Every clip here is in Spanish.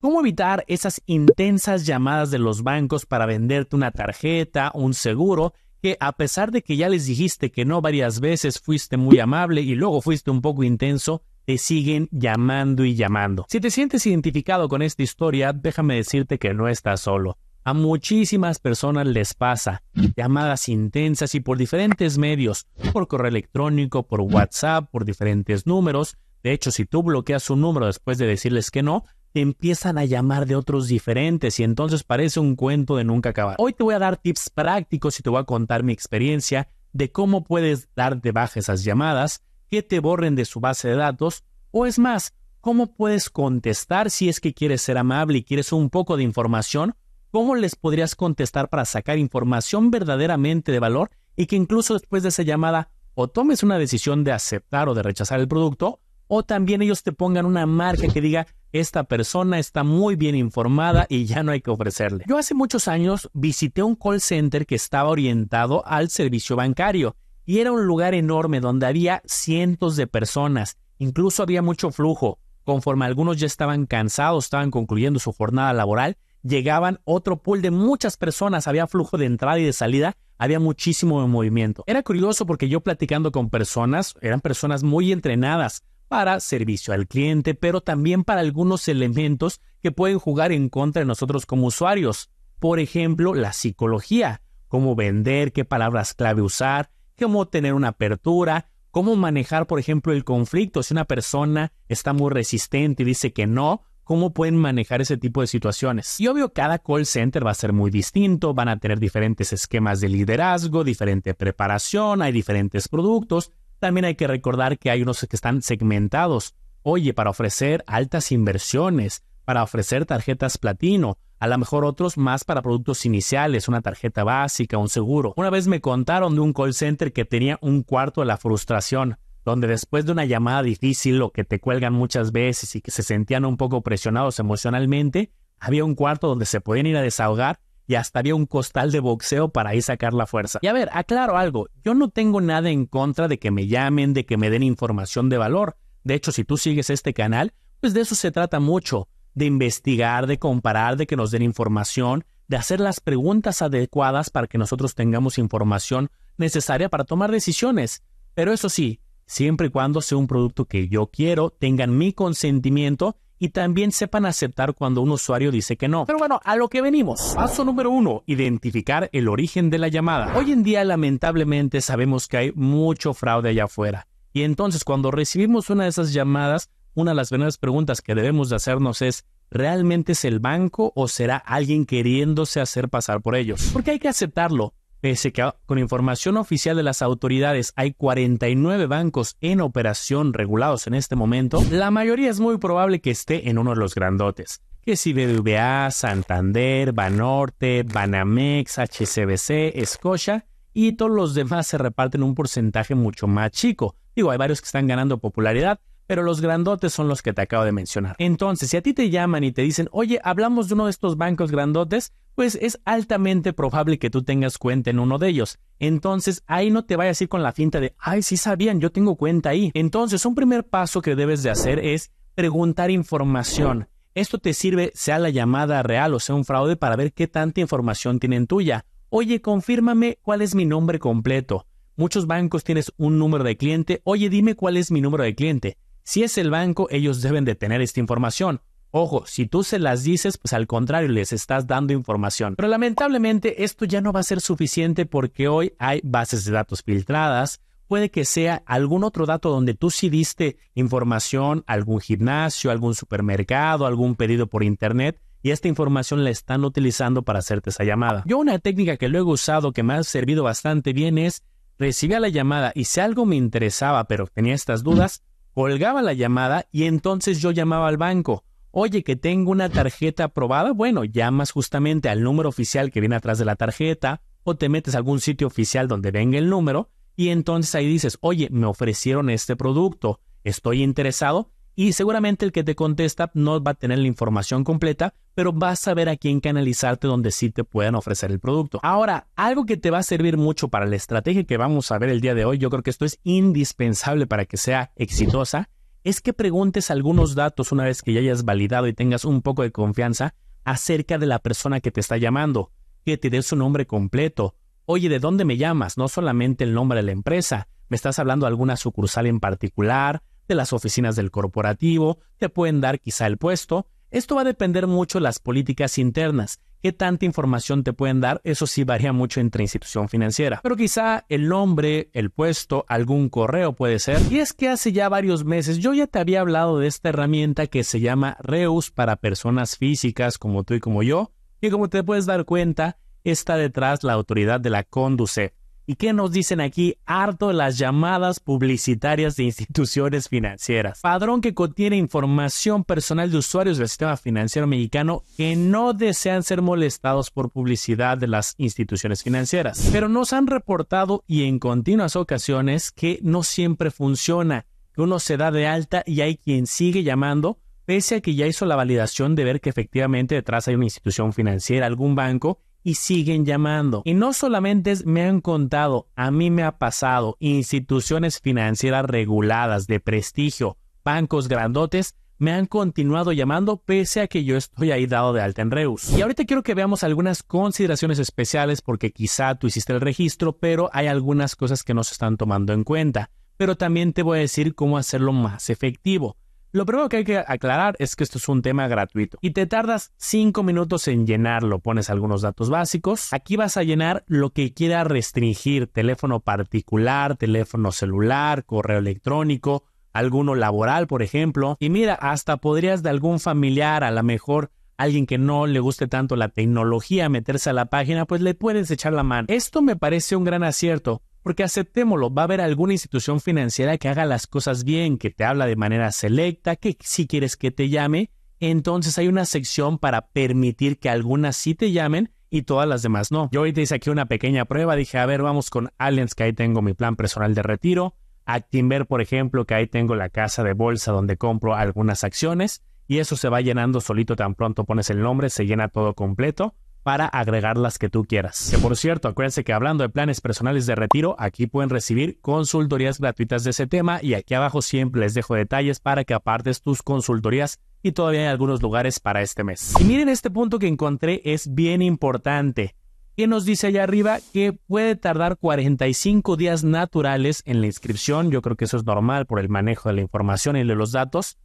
¿Cómo evitar esas intensas llamadas de los bancos para venderte una tarjeta, un seguro, que a pesar de que ya les dijiste que no varias veces, fuiste muy amable y luego fuiste un poco intenso, te siguen llamando y llamando? Si te sientes identificado con esta historia, déjame decirte que no estás solo. A muchísimas personas les pasa llamadas intensas y por diferentes medios, por correo electrónico, por WhatsApp, por diferentes números. De hecho, si tú bloqueas un número después de decirles que no, empiezan a llamar de otros diferentes y entonces parece un cuento de nunca acabar. Hoy te voy a dar tips prácticos y te voy a contar mi experiencia de cómo puedes dar de baja esas llamadas, que te borren de su base de datos o es más, cómo puedes contestar si es que quieres ser amable y quieres un poco de información, cómo les podrías contestar para sacar información verdaderamente de valor y que incluso después de esa llamada o tomes una decisión de aceptar o de rechazar el producto o también ellos te pongan una marca que diga, esta persona está muy bien informada y ya no hay que ofrecerle. Yo hace muchos años visité un call center que estaba orientado al servicio bancario y era un lugar enorme donde había cientos de personas, incluso había mucho flujo. Conforme algunos ya estaban cansados, estaban concluyendo su jornada laboral, llegaban otro pool de muchas personas, había flujo de entrada y de salida, había muchísimo movimiento. Era curioso porque yo platicando con personas, eran personas muy entrenadas, para servicio al cliente, pero también para algunos elementos que pueden jugar en contra de nosotros como usuarios. Por ejemplo, la psicología, cómo vender, qué palabras clave usar, cómo tener una apertura, cómo manejar, por ejemplo, el conflicto. Si una persona está muy resistente y dice que no, cómo pueden manejar ese tipo de situaciones. Y obvio, cada call center va a ser muy distinto, van a tener diferentes esquemas de liderazgo, diferente preparación, hay diferentes productos, también hay que recordar que hay unos que están segmentados. Oye, para ofrecer altas inversiones, para ofrecer tarjetas platino, a lo mejor otros más para productos iniciales, una tarjeta básica, un seguro. Una vez me contaron de un call center que tenía un cuarto de la frustración, donde después de una llamada difícil o que te cuelgan muchas veces y que se sentían un poco presionados emocionalmente, había un cuarto donde se podían ir a desahogar y hasta había un costal de boxeo para ahí sacar la fuerza. Y a ver, aclaro algo, yo no tengo nada en contra de que me llamen, de que me den información de valor. De hecho, si tú sigues este canal, pues de eso se trata mucho, de investigar, de comparar, de que nos den información, de hacer las preguntas adecuadas para que nosotros tengamos información necesaria para tomar decisiones. Pero eso sí, siempre y cuando sea un producto que yo quiero, tengan mi consentimiento y también sepan aceptar cuando un usuario dice que no. Pero bueno, a lo que venimos. Paso número uno, identificar el origen de la llamada. Hoy en día lamentablemente sabemos que hay mucho fraude allá afuera. Y entonces cuando recibimos una de esas llamadas, una de las primeras preguntas que debemos de hacernos es, ¿realmente es el banco o será alguien queriéndose hacer pasar por ellos? Porque hay que aceptarlo. Pese que con información oficial de las autoridades hay 49 bancos en operación regulados en este momento, la mayoría es muy probable que esté en uno de los grandotes. Que si BBVA, Santander, Banorte, Banamex, HCBC, Scotia y todos los demás se reparten un porcentaje mucho más chico. Digo, hay varios que están ganando popularidad, pero los grandotes son los que te acabo de mencionar. Entonces, si a ti te llaman y te dicen, oye, hablamos de uno de estos bancos grandotes, pues es altamente probable que tú tengas cuenta en uno de ellos. Entonces, ahí no te vayas a ir con la finta de, ay, sí sabían, yo tengo cuenta ahí. Entonces, un primer paso que debes de hacer es preguntar información. Esto te sirve, sea la llamada real o sea un fraude, para ver qué tanta información tienen tuya. Oye, confírmame cuál es mi nombre completo. Muchos bancos tienes un número de cliente. Oye, dime cuál es mi número de cliente. Si es el banco, ellos deben de tener esta información. Ojo, si tú se las dices, pues al contrario, les estás dando información. Pero lamentablemente esto ya no va a ser suficiente porque hoy hay bases de datos filtradas. Puede que sea algún otro dato donde tú sí diste información, algún gimnasio, algún supermercado, algún pedido por internet, y esta información la están utilizando para hacerte esa llamada. Yo una técnica que luego he usado que me ha servido bastante bien es recibía la llamada y si algo me interesaba pero tenía estas dudas, colgaba la llamada y entonces yo llamaba al banco. Oye, que tengo una tarjeta aprobada. Bueno, llamas justamente al número oficial que viene atrás de la tarjeta o te metes a algún sitio oficial donde venga el número y entonces ahí dices, oye, me ofrecieron este producto, estoy interesado y seguramente el que te contesta no va a tener la información completa, pero vas a saber a quién canalizarte donde sí te puedan ofrecer el producto. Ahora, algo que te va a servir mucho para la estrategia que vamos a ver el día de hoy, yo creo que esto es indispensable para que sea exitosa, es que preguntes algunos datos una vez que ya hayas validado y tengas un poco de confianza acerca de la persona que te está llamando, que te dé su nombre completo. Oye, ¿de dónde me llamas? No solamente el nombre de la empresa. ¿Me estás hablando de alguna sucursal en particular? de las oficinas del corporativo, te pueden dar quizá el puesto. Esto va a depender mucho de las políticas internas. ¿Qué tanta información te pueden dar? Eso sí varía mucho entre institución financiera. Pero quizá el nombre, el puesto, algún correo puede ser. Y es que hace ya varios meses yo ya te había hablado de esta herramienta que se llama Reus para personas físicas como tú y como yo. Y como te puedes dar cuenta, está detrás la autoridad de la Conduce, ¿Y qué nos dicen aquí? Harto de las llamadas publicitarias de instituciones financieras. Padrón que contiene información personal de usuarios del sistema financiero mexicano que no desean ser molestados por publicidad de las instituciones financieras. Pero nos han reportado y en continuas ocasiones que no siempre funciona. que Uno se da de alta y hay quien sigue llamando pese a que ya hizo la validación de ver que efectivamente detrás hay una institución financiera, algún banco, y siguen llamando. Y no solamente me han contado, a mí me ha pasado, instituciones financieras reguladas de prestigio, bancos grandotes, me han continuado llamando pese a que yo estoy ahí dado de alta en Reus. Y ahorita quiero que veamos algunas consideraciones especiales porque quizá tú hiciste el registro, pero hay algunas cosas que no se están tomando en cuenta. Pero también te voy a decir cómo hacerlo más efectivo. Lo primero que hay que aclarar es que esto es un tema gratuito y te tardas cinco minutos en llenarlo. Pones algunos datos básicos. Aquí vas a llenar lo que quiera restringir, teléfono particular, teléfono celular, correo electrónico, alguno laboral, por ejemplo. Y mira, hasta podrías de algún familiar, a lo mejor alguien que no le guste tanto la tecnología, meterse a la página, pues le puedes echar la mano. Esto me parece un gran acierto porque aceptémoslo, va a haber alguna institución financiera que haga las cosas bien, que te habla de manera selecta, que si quieres que te llame, entonces hay una sección para permitir que algunas sí te llamen y todas las demás no. Yo ahorita hice aquí una pequeña prueba, dije, a ver, vamos con Allianz, que ahí tengo mi plan personal de retiro, Actimber por ejemplo, que ahí tengo la casa de bolsa donde compro algunas acciones, y eso se va llenando solito tan pronto pones el nombre, se llena todo completo para agregar las que tú quieras. Que por cierto, acuérdense que hablando de planes personales de retiro, aquí pueden recibir consultorías gratuitas de ese tema y aquí abajo siempre les dejo detalles para que apartes tus consultorías y todavía hay algunos lugares para este mes. Y miren este punto que encontré es bien importante que nos dice allá arriba que puede tardar 45 días naturales en la inscripción. Yo creo que eso es normal por el manejo de la información y de los datos.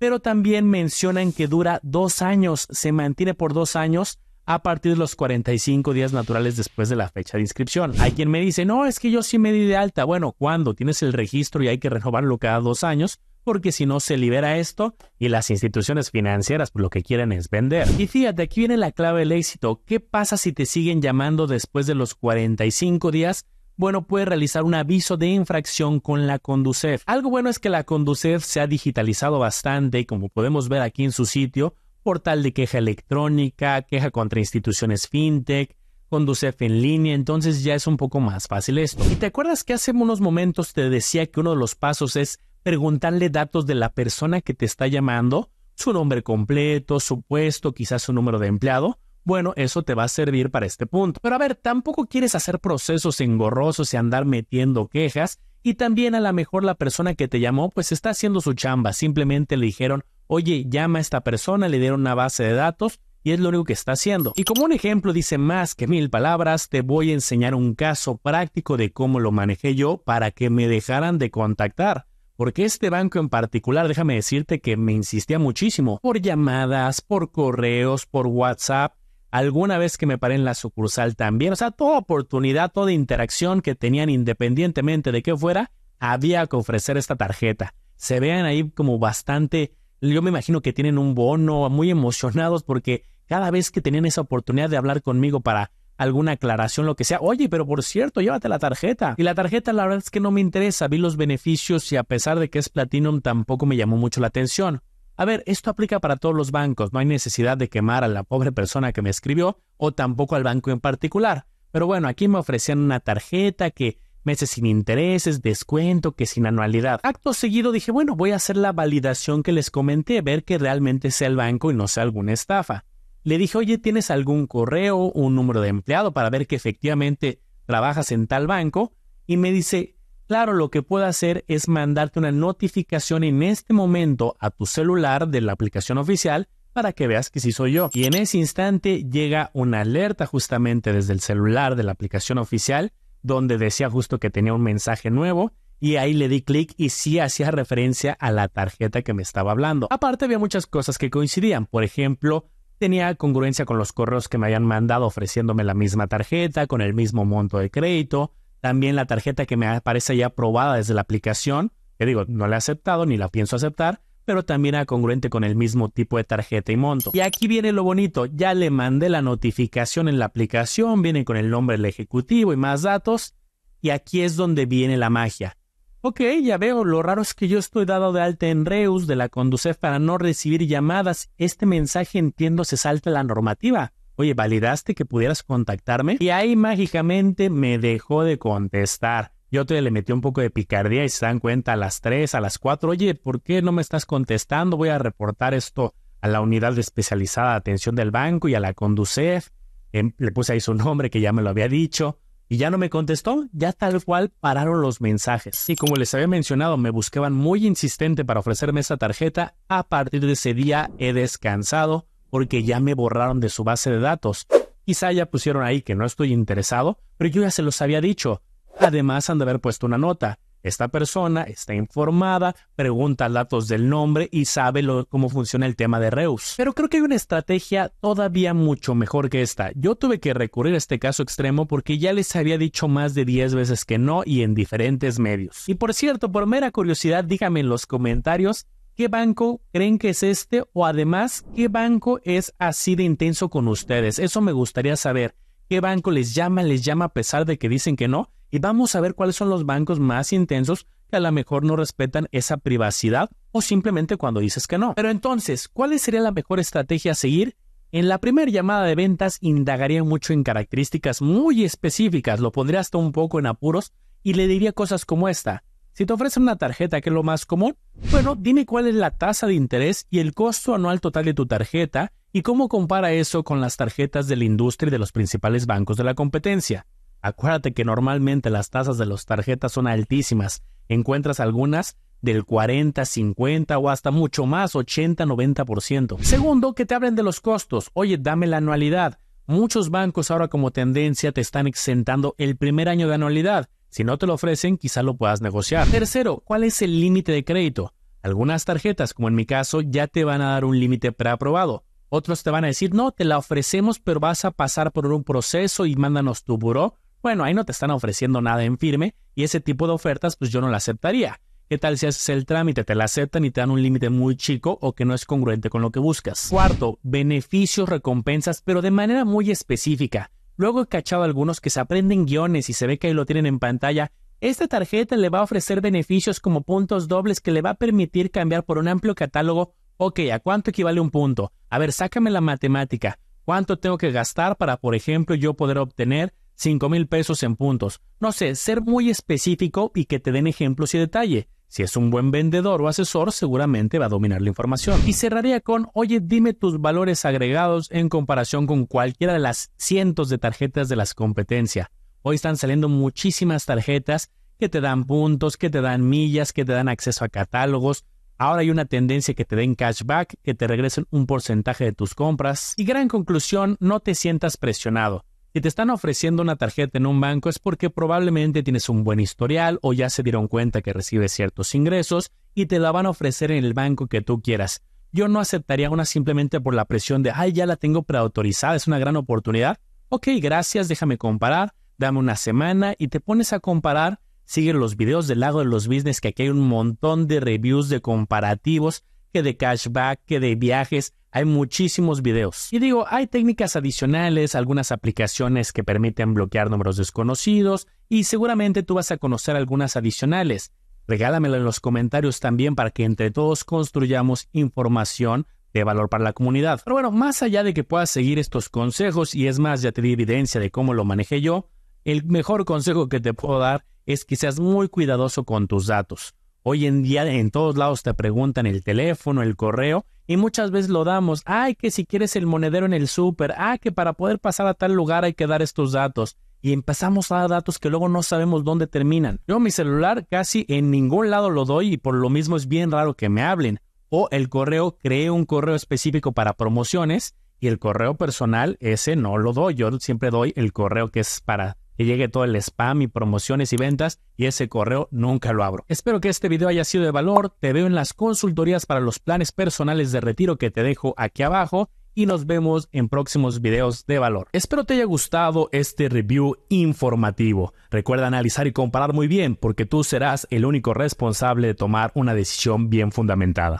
Pero también mencionan que dura dos años, se mantiene por dos años a partir de los 45 días naturales después de la fecha de inscripción. Hay quien me dice, no, es que yo sí me di de alta. Bueno, ¿cuándo? Tienes el registro y hay que renovarlo cada dos años, porque si no se libera esto y las instituciones financieras pues, lo que quieren es vender. Y fíjate, aquí viene la clave del éxito. ¿Qué pasa si te siguen llamando después de los 45 días? bueno, puedes realizar un aviso de infracción con la Conducef. Algo bueno es que la Conducef se ha digitalizado bastante y como podemos ver aquí en su sitio, portal de queja electrónica, queja contra instituciones fintech, Conducef en línea, entonces ya es un poco más fácil esto. ¿Y te acuerdas que hace unos momentos te decía que uno de los pasos es preguntarle datos de la persona que te está llamando? Su nombre completo, su puesto, quizás su número de empleado. Bueno, eso te va a servir para este punto. Pero a ver, tampoco quieres hacer procesos engorrosos y andar metiendo quejas. Y también a lo mejor la persona que te llamó pues está haciendo su chamba, simplemente le dijeron oye, llama a esta persona, le dieron una base de datos y es lo único que está haciendo. Y como un ejemplo dice más que mil palabras, te voy a enseñar un caso práctico de cómo lo manejé yo para que me dejaran de contactar. Porque este banco en particular, déjame decirte que me insistía muchísimo por llamadas, por correos, por WhatsApp, alguna vez que me paré en la sucursal también, o sea, toda oportunidad, toda interacción que tenían independientemente de qué fuera, había que ofrecer esta tarjeta. Se vean ahí como bastante yo me imagino que tienen un bono, muy emocionados porque cada vez que tenían esa oportunidad de hablar conmigo para alguna aclaración, lo que sea, oye, pero por cierto, llévate la tarjeta. Y la tarjeta la verdad es que no me interesa, vi los beneficios y a pesar de que es Platinum tampoco me llamó mucho la atención. A ver, esto aplica para todos los bancos, no hay necesidad de quemar a la pobre persona que me escribió o tampoco al banco en particular. Pero bueno, aquí me ofrecían una tarjeta que meses sin intereses, descuento, que sin anualidad. Acto seguido dije, bueno, voy a hacer la validación que les comenté, ver que realmente sea el banco y no sea alguna estafa. Le dije, oye, ¿tienes algún correo, un número de empleado para ver que efectivamente trabajas en tal banco? Y me dice, claro, lo que puedo hacer es mandarte una notificación en este momento a tu celular de la aplicación oficial para que veas que sí soy yo. Y en ese instante llega una alerta justamente desde el celular de la aplicación oficial donde decía justo que tenía un mensaje nuevo y ahí le di clic y sí hacía referencia a la tarjeta que me estaba hablando. Aparte había muchas cosas que coincidían, por ejemplo, tenía congruencia con los correos que me habían mandado ofreciéndome la misma tarjeta, con el mismo monto de crédito, también la tarjeta que me aparece ya aprobada desde la aplicación, que digo, no la he aceptado ni la pienso aceptar, pero también era congruente con el mismo tipo de tarjeta y monto. Y aquí viene lo bonito, ya le mandé la notificación en la aplicación, viene con el nombre del ejecutivo y más datos, y aquí es donde viene la magia. Ok, ya veo, lo raro es que yo estoy dado de alta en Reus de la Conducef para no recibir llamadas. Este mensaje entiendo se salta la normativa. Oye, ¿validaste que pudieras contactarme? Y ahí mágicamente me dejó de contestar. Yo te le metí un poco de picardía y se dan cuenta a las 3, a las 4, oye, ¿por qué no me estás contestando? Voy a reportar esto a la unidad especializada de atención del banco y a la Conducef. Em, le puse ahí su nombre que ya me lo había dicho y ya no me contestó, ya tal cual pararon los mensajes. Y como les había mencionado, me buscaban muy insistente para ofrecerme esa tarjeta. A partir de ese día he descansado porque ya me borraron de su base de datos. Quizá ya pusieron ahí que no estoy interesado, pero yo ya se los había dicho. Además, han de haber puesto una nota. Esta persona está informada, pregunta datos del nombre y sabe cómo funciona el tema de Reus. Pero creo que hay una estrategia todavía mucho mejor que esta. Yo tuve que recurrir a este caso extremo porque ya les había dicho más de 10 veces que no y en diferentes medios. Y por cierto, por mera curiosidad, díganme en los comentarios ¿Qué banco creen que es este? O además, ¿qué banco es así de intenso con ustedes? Eso me gustaría saber. ¿Qué banco les llama, les llama a pesar de que dicen que no? y vamos a ver cuáles son los bancos más intensos que a lo mejor no respetan esa privacidad o simplemente cuando dices que no. Pero entonces, ¿cuál sería la mejor estrategia a seguir? En la primera llamada de ventas indagaría mucho en características muy específicas, lo pondría hasta un poco en apuros y le diría cosas como esta. Si te ofrecen una tarjeta, que es lo más común, bueno, dime cuál es la tasa de interés y el costo anual total de tu tarjeta y cómo compara eso con las tarjetas de la industria y de los principales bancos de la competencia. Acuérdate que normalmente las tasas de las tarjetas son altísimas. Encuentras algunas del 40, 50 o hasta mucho más, 80, 90%. Segundo, que te hablen de los costos. Oye, dame la anualidad. Muchos bancos ahora como tendencia te están exentando el primer año de anualidad. Si no te lo ofrecen, quizá lo puedas negociar. Tercero, ¿cuál es el límite de crédito? Algunas tarjetas, como en mi caso, ya te van a dar un límite preaprobado. Otros te van a decir, no, te la ofrecemos, pero vas a pasar por un proceso y mándanos tu buró bueno, ahí no te están ofreciendo nada en firme y ese tipo de ofertas pues yo no la aceptaría. ¿Qué tal si haces el trámite, te la aceptan y te dan un límite muy chico o que no es congruente con lo que buscas? Cuarto, beneficios, recompensas, pero de manera muy específica. Luego he cachado algunos que se aprenden guiones y se ve que ahí lo tienen en pantalla. Esta tarjeta le va a ofrecer beneficios como puntos dobles que le va a permitir cambiar por un amplio catálogo. Ok, ¿a cuánto equivale un punto? A ver, sácame la matemática. ¿Cuánto tengo que gastar para, por ejemplo, yo poder obtener 5 mil pesos en puntos. No sé, ser muy específico y que te den ejemplos y detalle. Si es un buen vendedor o asesor, seguramente va a dominar la información. Y cerraría con, oye, dime tus valores agregados en comparación con cualquiera de las cientos de tarjetas de las competencias. Hoy están saliendo muchísimas tarjetas que te dan puntos, que te dan millas, que te dan acceso a catálogos. Ahora hay una tendencia que te den cashback, que te regresen un porcentaje de tus compras. Y gran conclusión, no te sientas presionado. Si te están ofreciendo una tarjeta en un banco es porque probablemente tienes un buen historial o ya se dieron cuenta que recibes ciertos ingresos y te la van a ofrecer en el banco que tú quieras. Yo no aceptaría una simplemente por la presión de, ay, ya la tengo preautorizada, es una gran oportunidad. Ok, gracias, déjame comparar, dame una semana y te pones a comparar. Sigue los videos del lago de los business, que aquí hay un montón de reviews de comparativos, que de cashback, que de viajes, hay muchísimos videos. Y digo, hay técnicas adicionales, algunas aplicaciones que permiten bloquear números desconocidos y seguramente tú vas a conocer algunas adicionales. Regálamelo en los comentarios también para que entre todos construyamos información de valor para la comunidad. Pero bueno, más allá de que puedas seguir estos consejos y es más, ya te di evidencia de cómo lo manejé yo, el mejor consejo que te puedo dar es que seas muy cuidadoso con tus datos. Hoy en día en todos lados te preguntan el teléfono, el correo, y muchas veces lo damos. Ay, que si quieres el monedero en el súper, Ay, ah, que para poder pasar a tal lugar hay que dar estos datos. Y empezamos a dar datos que luego no sabemos dónde terminan. Yo mi celular casi en ningún lado lo doy y por lo mismo es bien raro que me hablen. O el correo, creé un correo específico para promociones y el correo personal, ese no lo doy. Yo siempre doy el correo que es para que llegue todo el spam y promociones y ventas y ese correo nunca lo abro. Espero que este video haya sido de valor, te veo en las consultorías para los planes personales de retiro que te dejo aquí abajo y nos vemos en próximos videos de valor. Espero te haya gustado este review informativo. Recuerda analizar y comparar muy bien porque tú serás el único responsable de tomar una decisión bien fundamentada.